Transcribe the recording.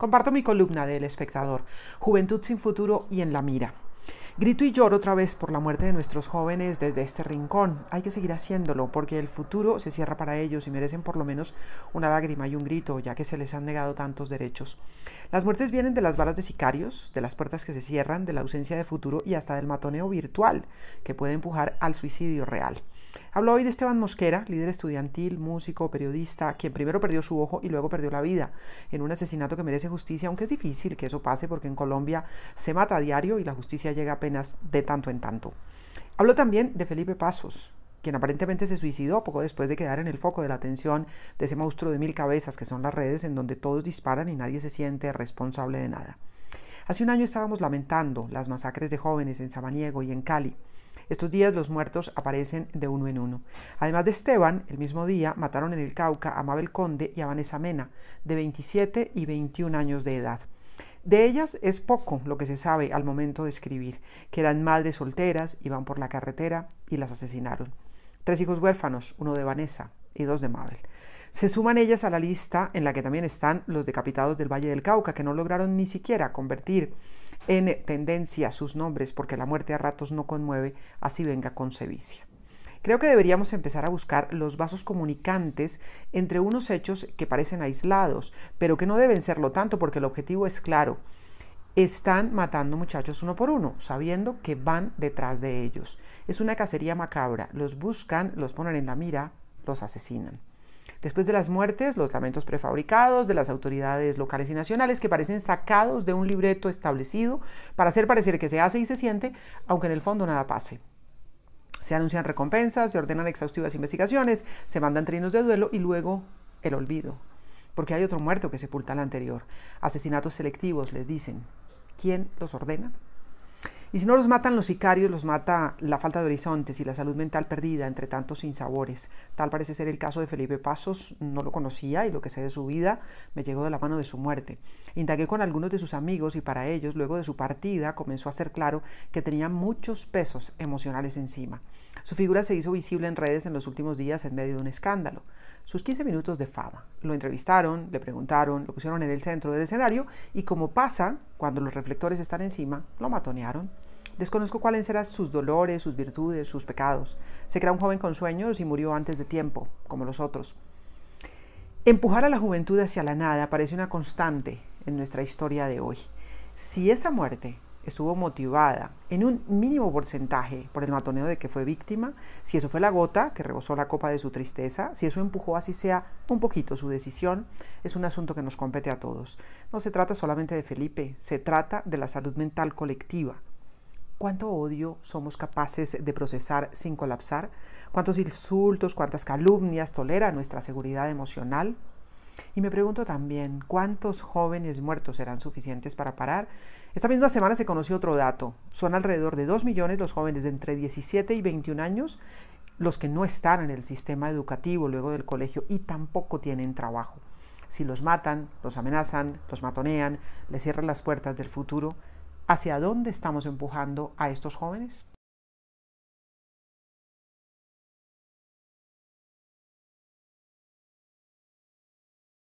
Comparto mi columna del Espectador, Juventud sin futuro y en la mira. Grito y lloro otra vez por la muerte de nuestros jóvenes desde este rincón. Hay que seguir haciéndolo porque el futuro se cierra para ellos y merecen por lo menos una lágrima y un grito, ya que se les han negado tantos derechos. Las muertes vienen de las balas de sicarios, de las puertas que se cierran, de la ausencia de futuro y hasta del matoneo virtual que puede empujar al suicidio real. Hablo hoy de Esteban Mosquera, líder estudiantil, músico, periodista, quien primero perdió su ojo y luego perdió la vida en un asesinato que merece justicia, aunque es difícil que eso pase porque en Colombia se mata a diario y la justicia llega apenas de tanto en tanto. Habló también de Felipe Pasos, quien aparentemente se suicidó poco después de quedar en el foco de la atención de ese monstruo de mil cabezas que son las redes en donde todos disparan y nadie se siente responsable de nada. Hace un año estábamos lamentando las masacres de jóvenes en Sabaniego y en Cali. Estos días los muertos aparecen de uno en uno. Además de Esteban, el mismo día mataron en el Cauca a Mabel Conde y a Vanessa Mena, de 27 y 21 años de edad. De ellas es poco lo que se sabe al momento de escribir, que eran madres solteras, iban por la carretera y las asesinaron. Tres hijos huérfanos, uno de Vanessa y dos de Mabel. Se suman ellas a la lista en la que también están los decapitados del Valle del Cauca, que no lograron ni siquiera convertir en tendencia sus nombres porque la muerte a ratos no conmueve, así venga con sevicia. Creo que deberíamos empezar a buscar los vasos comunicantes entre unos hechos que parecen aislados, pero que no deben serlo tanto porque el objetivo es claro. Están matando muchachos uno por uno, sabiendo que van detrás de ellos. Es una cacería macabra. Los buscan, los ponen en la mira, los asesinan. Después de las muertes, los lamentos prefabricados de las autoridades locales y nacionales que parecen sacados de un libreto establecido para hacer parecer que se hace y se siente, aunque en el fondo nada pase. Se anuncian recompensas, se ordenan exhaustivas investigaciones, se mandan trinos de duelo y luego el olvido. Porque hay otro muerto que sepulta al anterior. Asesinatos selectivos, les dicen. ¿Quién los ordena? Y si no los matan los sicarios, los mata la falta de horizontes y la salud mental perdida entre tantos sinsabores. Tal parece ser el caso de Felipe Pasos, no lo conocía y lo que sé de su vida me llegó de la mano de su muerte. Intagué con algunos de sus amigos y para ellos, luego de su partida, comenzó a ser claro que tenía muchos pesos emocionales encima. Su figura se hizo visible en redes en los últimos días en medio de un escándalo. Sus 15 minutos de fama. Lo entrevistaron, le preguntaron, lo pusieron en el centro del escenario y como pasa cuando los reflectores están encima, lo matonearon. Desconozco cuáles eran sus dolores, sus virtudes, sus pecados. Se crea un joven con sueños y murió antes de tiempo, como los otros. Empujar a la juventud hacia la nada parece una constante en nuestra historia de hoy. Si esa muerte estuvo motivada en un mínimo porcentaje por el matoneo de que fue víctima, si eso fue la gota que rebosó la copa de su tristeza, si eso empujó así sea un poquito su decisión, es un asunto que nos compete a todos. No se trata solamente de Felipe, se trata de la salud mental colectiva ¿Cuánto odio somos capaces de procesar sin colapsar? ¿Cuántos insultos, cuántas calumnias tolera nuestra seguridad emocional? Y me pregunto también, ¿cuántos jóvenes muertos serán suficientes para parar? Esta misma semana se conoció otro dato. Son alrededor de 2 millones los jóvenes de entre 17 y 21 años los que no están en el sistema educativo luego del colegio y tampoco tienen trabajo. Si los matan, los amenazan, los matonean, les cierran las puertas del futuro, ¿Hacia dónde estamos empujando a estos jóvenes?